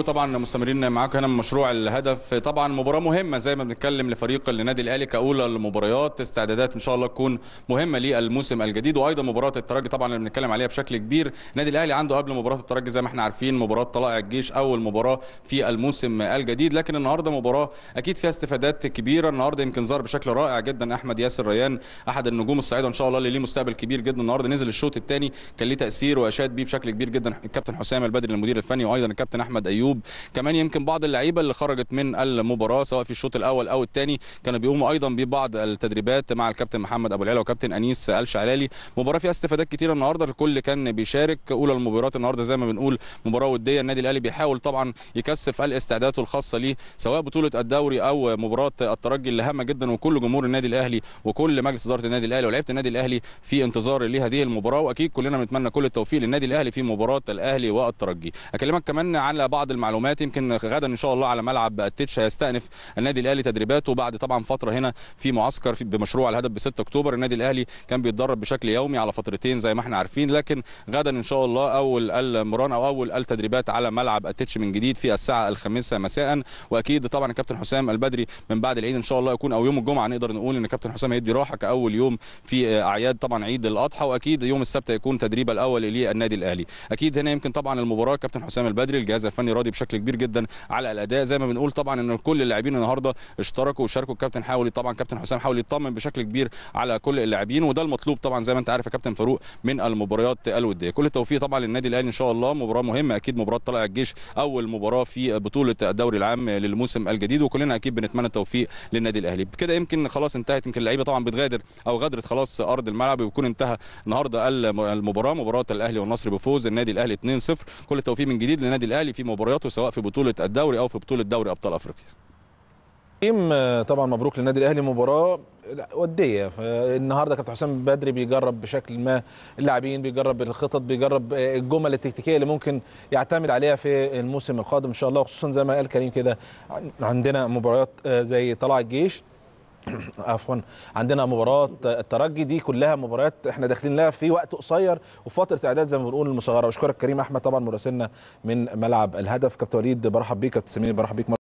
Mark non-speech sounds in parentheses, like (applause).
وطبعا مستمرين معاكم هنا من مشروع الهدف طبعا مباراه مهمه زي ما بنتكلم لفريق النادي الاهلي كاولى المباريات استعدادات ان شاء الله تكون مهمه للموسم الجديد وايضا مباراه الترجي طبعا اللي بنتكلم عليها بشكل كبير النادي الاهلي عنده قبل مباراه الترجي زي ما احنا عارفين مباراه طلائع الجيش اول مباراه في الموسم الجديد لكن النهارده مباراه اكيد فيها استفادات كبيره النهارده يمكن ظهر بشكل رائع جدا احمد ياسر ريان احد النجوم الصعيده ان شاء الله اللي ليه مستقبل كبير جدا النهارده نزل الشوط الثاني كان ليه تاثير واشاد بيه بشكل كبير جدا الكابتن حسام البدري المدير الفني وايضا الكابتن احمد أيوب عيوب كمان يمكن بعض اللعيبه اللي خرجت من المباراه سواء في الشوط الاول او الثاني كانوا بيقوموا ايضا ببعض التدريبات مع الكابتن محمد ابو العلا وكابتن انيس الشعلالي مباراه فيها استفادات كتير النهارده الكل كان بيشارك اولى المباريات النهارده زي ما بنقول مباراه وديه النادي الاهلي بيحاول طبعا يكثف الاستعدادات الخاصه ليه سواء بطوله الدوري او مباراه الترجي اللي هامه جدا وكل جمهور النادي الاهلي وكل مجلس اداره النادي الاهلي ولاعيبه النادي الاهلي في انتظار لهذه المباراه واكيد كلنا بنتمنى كل التوفيق للنادي الاهلي في مباراه الاهلي والترجي اكلمك كمان على بعض المعلومات يمكن غدا ان شاء الله على ملعب التتش هيستأنف النادي الاهلي تدريباته بعد طبعا فتره هنا في معسكر في بمشروع الهدف ب 6 اكتوبر النادي الاهلي كان بيتدرب بشكل يومي على فترتين زي ما احنا عارفين لكن غدا ان شاء الله اول المران او اول التدريبات على ملعب التتش من جديد في الساعه الخامسه مساء واكيد طبعا الكابتن حسام البدري من بعد العيد ان شاء الله يكون او يوم الجمعه نقدر نقول ان الكابتن حسام هيدي راحه كاول يوم في اعياد طبعا عيد الاضحى واكيد يوم السبت هيكون تدريب الاول للنادي الاهلي اكيد هنا يمكن طبعا المباراه كابتن حسام البدري الجهاز الفني دي بشكل كبير جدا على الاداء زي ما بنقول طبعا ان كل اللاعبين النهارده اشتركوا وشاركوا الكابتن حاول طبعا كابتن حسام حاول يطمن بشكل كبير على كل اللاعبين وده المطلوب طبعا زي ما انت عارف يا كابتن فاروق من المباريات الوديه كل التوفيق طبعا للنادي الاهلي ان شاء الله مباراه مهمه اكيد مباراه طلائع الجيش اول مباراه في بطوله الدوري العام للموسم الجديد وكلنا اكيد بنتمنى التوفيق للنادي الاهلي بكده يمكن خلاص انتهت يمكن اللعيبه طبعا بتغادر او غادرت خلاص ارض الملعب ويكون انتهى النهارده المباراه مباراه الاهلي والنصر بفوز النادي الاهلي 2-0 كل التوفيق من جديد للنادي الاهلي في مباراه مبارياته سواء في بطوله الدوري او في بطوله دوري ابطال افريقيا طبعا مبروك للنادي الاهلي مباراه وديه النهارده كابتن حسام بدري بيجرب بشكل ما اللاعبين بيجرب الخطط بيجرب آه، الجمل التكتيكيه اللي ممكن يعتمد عليها في الموسم القادم ان شاء الله خصوصا زي ما قال كريم كده عندنا مباريات آه، زي طلع الجيش (clears throat) عفوا عندنا مباراه الترجي دي كلها مباريات احنا داخلين لها في وقت قصير وفتره اعداد زي ما بنقول المصغره بشكرك كريم احمد طبعا مراسلنا من ملعب الهدف كابتن وليد برحب بيك كابتن سمير برحب بيك